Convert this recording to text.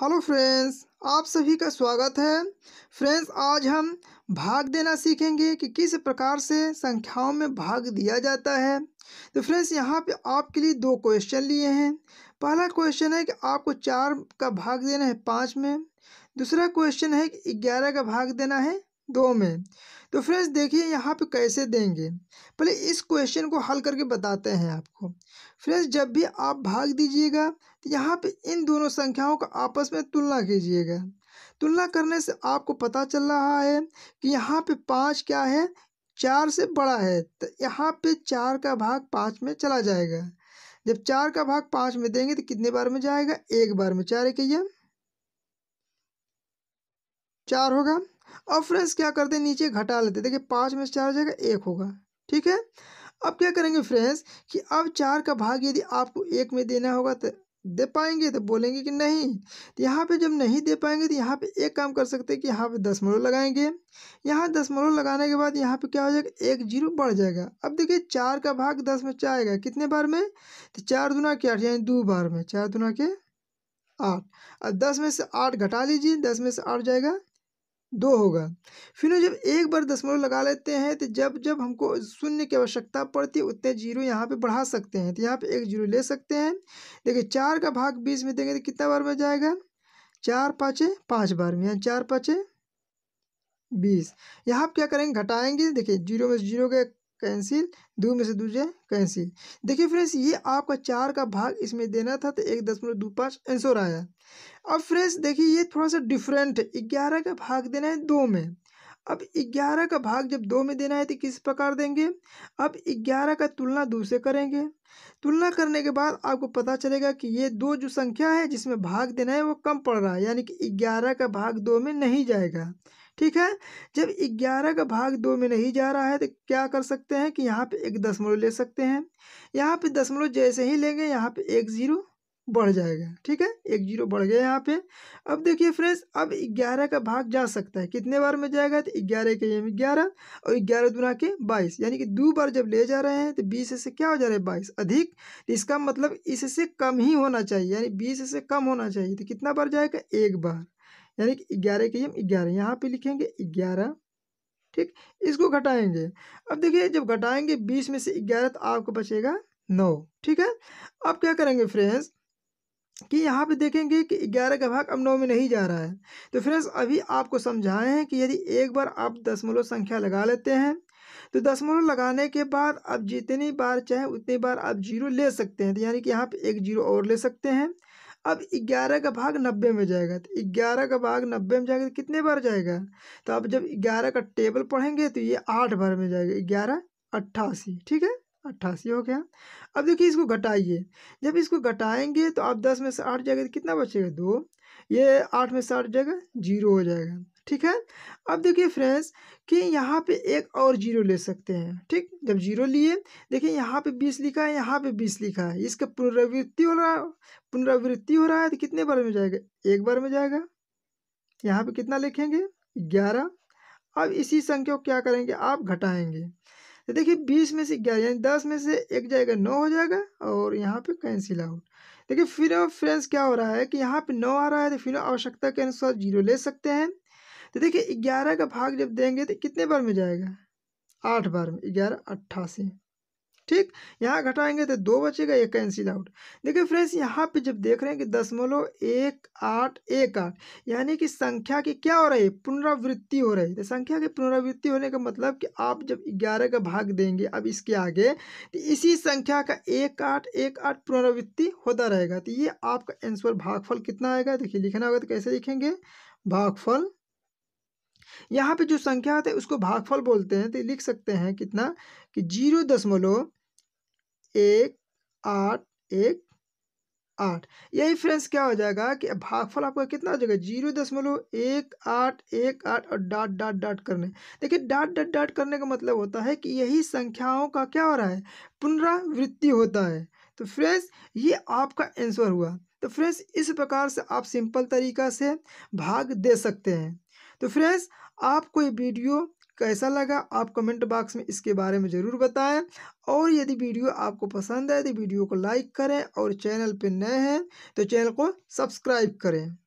hello friends आप सभी का स्वागत है फ्रेंड्स आज हम भाग देना सीखेंगे कि किस प्रकार से संख्याओं में भाग दिया जाता है तो फ्रेंड्स यहाँ पे आपके लिए दो क्वेश्चन लिए हैं पहला क्वेश्चन है कि आपको चार का भाग देना है पाँच में दूसरा क्वेश्चन है कि ग्यारह का भाग देना है दो में तो फ्रेंड्स देखिए यहाँ पे कैसे देंगे पहले इस क्वेश्चन को हल करके बताते हैं आपको फ्रेंड्स जब भी आप भाग दीजिएगा तो यहाँ पे इन दोनों संख्याओं का आपस में तुलना कीजिएगा तुलना करने से आपको पता चल रहा है कि यहाँ पे पाँच क्या है चार से बड़ा है तो यहाँ पे चार का भाग पाँच में चला जाएगा जब चार का भाग पाँच में देंगे तो कितने बार में जाएगा एक बार में चार एक चार होगा और फ्रेंड्स क्या करते हैं नीचे घटा लेते देखिए पाँच में से चार जाएगा एक होगा ठीक है अब क्या करेंगे फ्रेंड्स कि अब चार का भाग यदि आपको एक में देना होगा तो दे पाएंगे तो बोलेंगे कि नहीं तो यहाँ पे जब नहीं दे पाएंगे तो यहाँ पे एक काम कर सकते हैं कि यहाँ पे मरो लगाएंगे यहाँ दस मरो लगाने के बाद यहाँ पे क्या हो जाएगा एक जीरो बढ़ जाएगा अब देखिए चार का भाग दस में चाहेगा कितने बार में तो चार दुना के आठ यानी दो बार में चार दुना के आठ अब दस में से आठ घटा लीजिए दस में से आठ जाएगा दो होगा फिर जब एक बार दशमलव लगा लेते हैं तो जब जब हमको शून्य की आवश्यकता पड़ती है उतने जीरो यहाँ पे बढ़ा सकते हैं तो यहाँ पे एक जीरो ले सकते हैं देखिए चार का भाग बीस में देंगे तो कितना बार में जाएगा चार पाँचे पाँच बार में यहाँ चार पाँचे बीस यहाँ आप क्या करेंगे घटाएंगे देखिए जीरो में जीरो के कैंसिल दो में से दूजे कैंसिल देखिए फ्रेंड्स ये आपका चार का भाग इसमें देना था तो एक दशमलव दो पाँच आंसर आया अब फ्रेंड्स देखिए ये थोड़ा सा डिफरेंट है ग्यारह का भाग देना है दो में अब ग्यारह का भाग जब दो में देना है तो किस प्रकार देंगे अब ग्यारह का तुलना दो से करेंगे तुलना करने के बाद आपको पता चलेगा कि ये दो जो संख्या है जिसमें भाग देना है वो कम पड़ रहा है यानी कि ग्यारह का भाग दो में नहीं जाएगा ठीक है जब ग्यारह का भाग दो में नहीं जा रहा है तो क्या कर सकते हैं कि यहाँ पे एक दशमलव ले सकते हैं यहाँ पे दशमलव जैसे ही लेंगे यहाँ पे एक ज़ीरो बढ़ जाएगा ठीक है एक जीरो बढ़ गया यहाँ पे अब देखिए फ्रेंड्स अब ग्यारह का भाग जा सकता है कितने बार में जाएगा तो ग्यारह के एम ग्यारह और ग्यारह दुना के बाईस यानी कि दो बार जब ले जा रहे हैं तो बीस से क्या हो जा रहा है बाईस अधिक तो इसका मतलब इससे कम ही होना चाहिए यानी बीस से कम होना चाहिए तो कितना बार जाएगा एक बार यानी कि ग्यारह के एम ग्यारह यहाँ पे लिखेंगे ग्यारह ठीक इसको घटाएंगे अब देखिए जब घटाएंगे बीस में से ग्यारह तो आपको बचेगा नौ ठीक है अब क्या करेंगे फ्रेंड्स कि यहाँ पे देखेंगे कि ग्यारह का भाग अब नौ में नहीं जा रहा है तो फ्रेंड्स अभी आपको समझाए हैं कि यदि एक बार आप दसमलव संख्या लगा लेते हैं तो दसमलव लगाने के बाद आप जितनी बार चाहे उतनी बार आप जीरो ले सकते हैं तो यानी कि यहाँ पे एक जीरो और ले सकते हैं अब ग्यारह का भाग नब्बे में जाएगा तो ग्यारह का भाग नब्बे में जाएगा तो कितने बार जाएगा तो आप जब ग्यारह का टेबल पढ़ेंगे तो ये आठ बार में जाएगा ग्यारह अट्ठासी ठीक है अट्ठासी हो गया अब देखिए इसको घटाइए जब इसको घटाएंगे तो आप दस में से आठ जाएगा तो कितना बचेगा दो ये आठ में से आठ जाएगा जीरो हो जाएगा ठीक है अब देखिए फ्रेंड्स कि यहाँ पे एक और जीरो ले सकते हैं ठीक जब जीरो लिए देखिए यहाँ पे बीस लिखा है यहाँ पे बीस लिखा है इसका पुनरावृत्ति हो रहा है पुनरावृत्ति हो रहा है तो कितने बार में जाएगा एक बार में जाएगा यहाँ पे कितना लिखेंगे ग्यारह अब इसी संख्या को क्या करेंगे आप घटाएंगे तो देखिए बीस में से ग्यारह यानी दस में से एक जाएगा नौ हो जाएगा और यहाँ पे कैंसिल आउट देखिए फिर फ्रेंड्स क्या हो रहा है कि यहाँ पे नौ आ रहा है तो फिर आवश्यकता के अनुसार जीरो ले सकते हैं तो देखिए ग्यारह का भाग जब देंगे तो कितने बार में जाएगा आठ बार में ग्यारह अट्ठासी ठीक यहाँ घटाएंगे तो दो बचेगा एक कैंसिल आउट देखिए फ्रेंड्स यहाँ पे जब देख रहे हैं कि दशमलव एक आठ एक आठ यानी कि संख्या की क्या हो रही है पुनरावृत्ति हो रही है तो संख्या की पुनरावृत्ति होने का मतलब कि आप जब ग्यारह का भाग देंगे अब इसके आगे तो इसी संख्या का एक आठ एक आठ पुनरावृत्ति होता रहेगा तो ये आपका आंसर भागफल कितना आएगा देखिए लिखना होगा तो कैसे लिखेंगे भागफल यहाँ पे जो संख्या है उसको भागफल बोलते हैं तो लिख सकते हैं कितना कि जीरो दशमलव एक आठ एक आठ यही फ्रेंड्स क्या हो जाएगा कि भागफल आपका कितना हो जाएगा जीरो दशमलव एक आठ एक आठ और डॉट डॉट डॉट करने देखिए डॉट डॉट डॉट करने का मतलब होता है कि यही संख्याओं का क्या हो रहा है पुनरावृत्ति होता है तो फ्रेंड्स ये आपका आंसर हुआ तो फ्रेंड्स इस प्रकार से आप सिंपल तरीका से भाग दे सकते हैं तो फ्रेंड्स आपको ये वीडियो कैसा लगा आप कमेंट बॉक्स में इसके बारे में ज़रूर बताएं और यदि वीडियो आपको पसंद है तो वीडियो को लाइक करें और चैनल पर नए हैं तो चैनल को सब्सक्राइब करें